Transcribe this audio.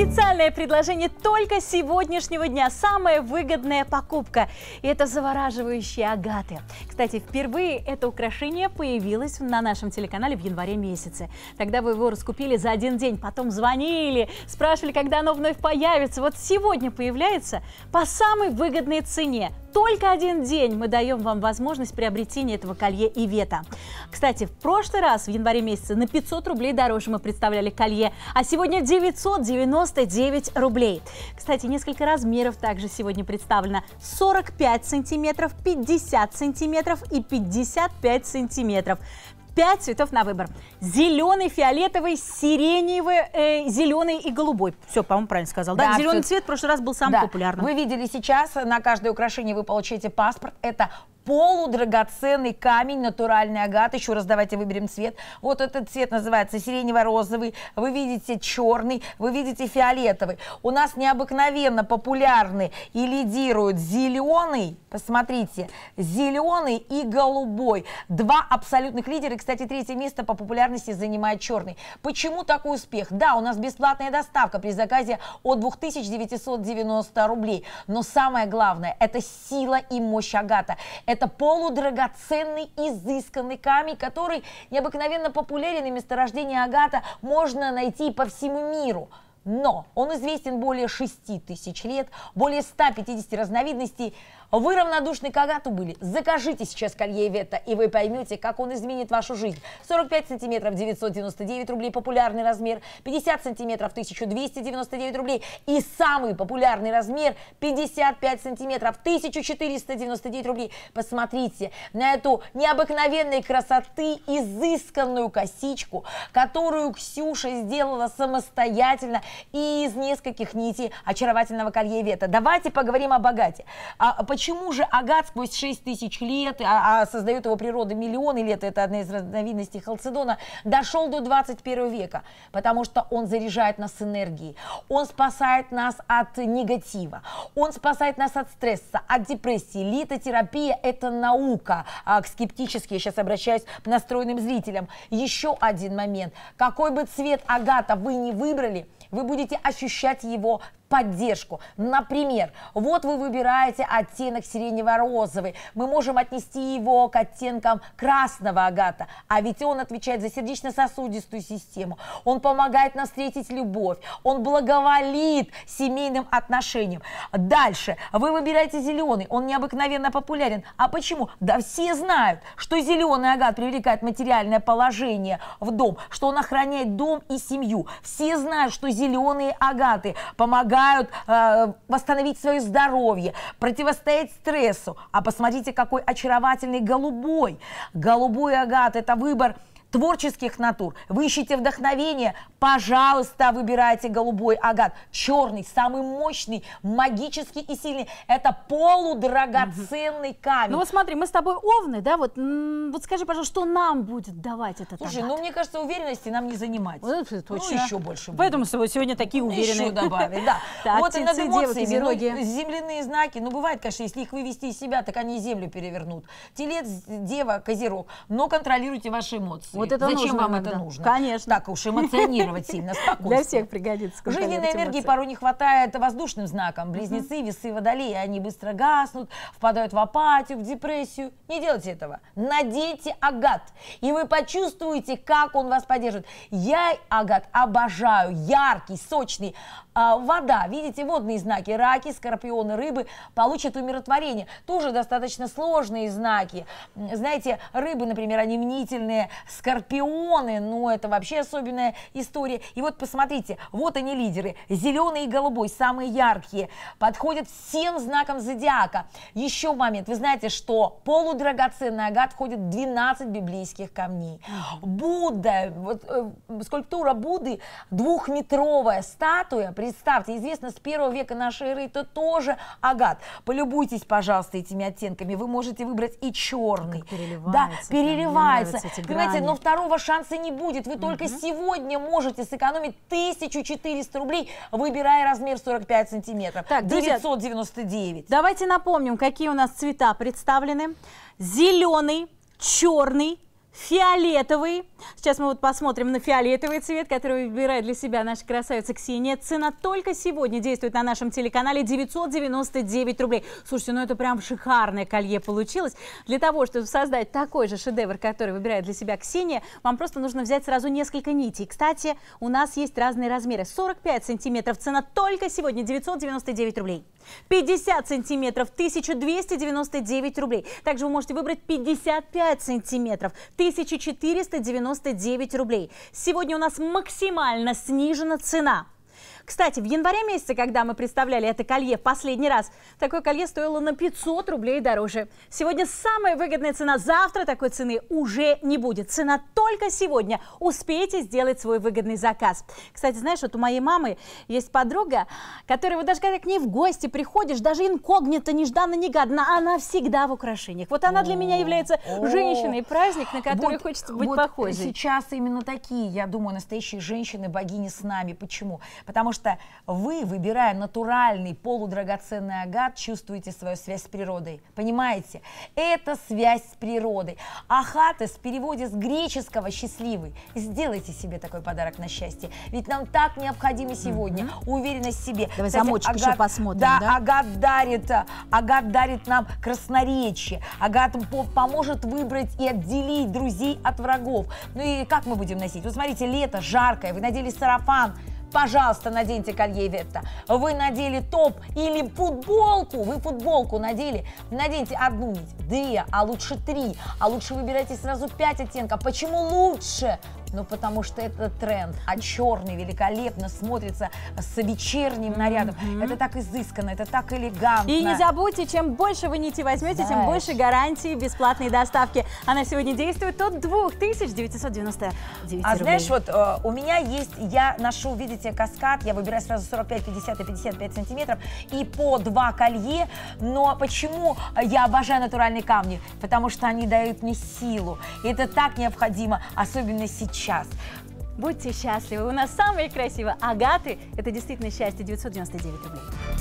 Специальное предложение только сегодняшнего дня. Самая выгодная покупка. И это завораживающие агаты. Кстати, впервые это украшение появилось на нашем телеканале в январе месяце. Тогда вы его раскупили за один день, потом звонили, спрашивали, когда оно вновь появится. Вот сегодня появляется по самой выгодной цене. Только один день мы даем вам возможность приобретения этого колье и вета. Кстати, в прошлый раз, в январе месяце, на 500 рублей дороже мы представляли колье, а сегодня 999 рублей. Кстати, несколько размеров также сегодня представлено. 45 сантиметров, 50 сантиметров и 55 сантиметров пять цветов на выбор. Зеленый, фиолетовый, сиреневый, э, зеленый и голубой. Все, по-моему, правильно сказал. Да, да зеленый цвет в прошлый раз был самый да. популярным. Вы видели сейчас, на каждое украшение вы получаете паспорт. Это полудрагоценный камень, натуральный агат. Еще раз давайте выберем цвет. Вот этот цвет называется сиренево-розовый. Вы видите черный, вы видите фиолетовый. У нас необыкновенно популярны и лидируют зеленый, посмотрите, зеленый и голубой. Два абсолютных лидера. И, кстати, третье место по популярности занимает черный. Почему такой успех? Да, у нас бесплатная доставка при заказе от 2990 рублей. Но самое главное – это сила и мощь агата. Это это полудрагоценный, изысканный камень, который необыкновенно популярен и месторождение агата можно найти по всему миру но он известен более 6 тысяч лет, более 150 разновидностей. Вы равнодушны к агату были? Закажите сейчас колье Вета, и вы поймете, как он изменит вашу жизнь. 45 сантиметров 999 рублей – популярный размер, 50 сантиметров 1299 рублей и самый популярный размер – 55 сантиметров 1499 рублей. Посмотрите на эту необыкновенной красоты изысканную косичку, которую Ксюша сделала самостоятельно из нескольких нитей очаровательного колье Вета. Давайте поговорим об Агате. А почему же Агат сквозь 6 тысяч лет, а, а создает его природа миллионы лет, это одна из разновидностей халцедона, дошел до 21 века? Потому что он заряжает нас энергией, он спасает нас от негатива, он спасает нас от стресса, от депрессии. Литотерапия – это наука. А, к скептически я сейчас обращаюсь к настроенным зрителям. Еще один момент. Какой бы цвет агата вы не выбрали, вы вы будете ощущать его поддержку. Например, вот вы выбираете оттенок сиренево-розовый, мы можем отнести его к оттенкам красного агата, а ведь он отвечает за сердечно-сосудистую систему, он помогает нам встретить любовь, он благоволит семейным отношениям. Дальше, вы выбираете зеленый, он необыкновенно популярен. А почему? Да все знают, что зеленый агат привлекает материальное положение в дом, что он охраняет дом и семью. Все знают, что зеленые агаты помогают помогают э, восстановить свое здоровье, противостоять стрессу. А посмотрите, какой очаровательный голубой. Голубой агат – это выбор – творческих натур, вы ищете вдохновение, пожалуйста, выбирайте голубой агат. Черный, самый мощный, магический и сильный. Это полудрагоценный угу. камень. Ну вот смотри, мы с тобой овны, да, вот, вот скажи, пожалуйста, что нам будет давать этот Слушай, агат? ну мне кажется, уверенности нам не занимать. Вот это ну, точно. Ну еще больше будет. Поэтому сегодня такие ну, уверенные. Еще добавить, да. Вот и над эмоциями, ну, земляные знаки, ну бывает, конечно, если их вывести из себя, так они землю перевернут. Телец, дева, козерог, но контролируйте ваши эмоции. Вот это Зачем нужно вам иногда? это нужно? Конечно. Так уж эмоционировать сильно, спокойно. Для всех пригодится. Жизненной энергии порой не хватает воздушным знаком. Близнецы, весы, водолеи, они быстро гаснут, впадают в апатию, в депрессию. Не делайте этого. Надейте агат, и вы почувствуете, как он вас поддержит. Я агат обожаю, яркий, сочный. А, вода, видите, водные знаки, раки, скорпионы, рыбы получат умиротворение. Тоже достаточно сложные знаки. Знаете, рыбы, например, они мнительные, скорпионы скорпионы, ну это вообще особенная история. И вот посмотрите, вот они лидеры, зеленый и голубой, самые яркие, подходят всем знакам зодиака. Еще момент, вы знаете, что полудрагоценный агат входит 12 библейских камней. Будда, вот, э, скульптура Будды, двухметровая статуя, представьте, известна с первого века нашей эры, это тоже агат. Полюбуйтесь, пожалуйста, этими оттенками, вы можете выбрать и черный. Да, переливается. Понимаете, ну второго шанса не будет. Вы только угу. сегодня можете сэкономить 1400 рублей, выбирая размер 45 сантиметров. Так, 999. Друзья, давайте напомним, какие у нас цвета представлены. Зеленый, черный, фиолетовый. Сейчас мы вот посмотрим на фиолетовый цвет, который выбирает для себя наша красавица Ксения. Цена только сегодня действует на нашем телеканале 999 рублей. Слушайте, ну это прям шикарное колье получилось. Для того, чтобы создать такой же шедевр, который выбирает для себя Ксения, вам просто нужно взять сразу несколько нитей. Кстати, у нас есть разные размеры. 45 сантиметров цена только сегодня 999 рублей. 50 сантиметров 1299 рублей. Также вы можете выбрать 55 сантиметров 1499 рублей. Сегодня у нас максимально снижена цена. Кстати, в январе месяце, когда мы представляли это колье в последний раз, такое колье стоило на 500 рублей дороже. Сегодня самая выгодная цена, завтра такой цены уже не будет. Цена только сегодня. Успейте сделать свой выгодный заказ. Кстати, знаешь, вот у моей мамы есть подруга, которая вот даже когда к ней в гости приходишь, даже инкогнито, нежданно-негадно, она всегда в украшениях. Вот она для меня является женщиной праздник, на который вот, хочется быть вот похожей. сейчас именно такие, я думаю, настоящие женщины, богини с нами. Почему? Потому что что вы, выбирая натуральный полудрагоценный агат, чувствуете свою связь с природой. Понимаете? Это связь с природой. Ахатес в переводе с греческого «счастливый». Сделайте себе такой подарок на счастье. Ведь нам так необходимо сегодня угу. уверенность в себе. Давай Кстати, замочек агат, еще посмотрим. Да, да? Агат, дарит, агат дарит нам красноречие. Агат поможет выбрать и отделить друзей от врагов. Ну и как мы будем носить? Вот смотрите, лето жаркое, вы надели сарафан, Пожалуйста, наденьте колье Ветта. Вы надели топ или футболку. Вы футболку надели. Наденьте одну нить, две, а лучше три. А лучше выбирайте сразу пять оттенков. Почему лучше? Ну, потому что это тренд. А черный великолепно смотрится с вечерним нарядом. Mm-hmm. Это так изысканно, это так элегантно. И не забудьте, чем больше вы нити возьмете, Знаешь. тем больше гарантии бесплатной доставки. Она сегодня действует от 2999 рублей. А знаешь, вот э, у меня есть, я ношу, видите, каскад, я выбираю сразу 45, 50 и 55 сантиметров, и по два колье. Но почему я обожаю натуральные камни? Потому что они дают мне силу. И это так необходимо, особенно сейчас сейчас. Будьте счастливы, у нас самые красивые агаты. Это действительно счастье, 999 рублей.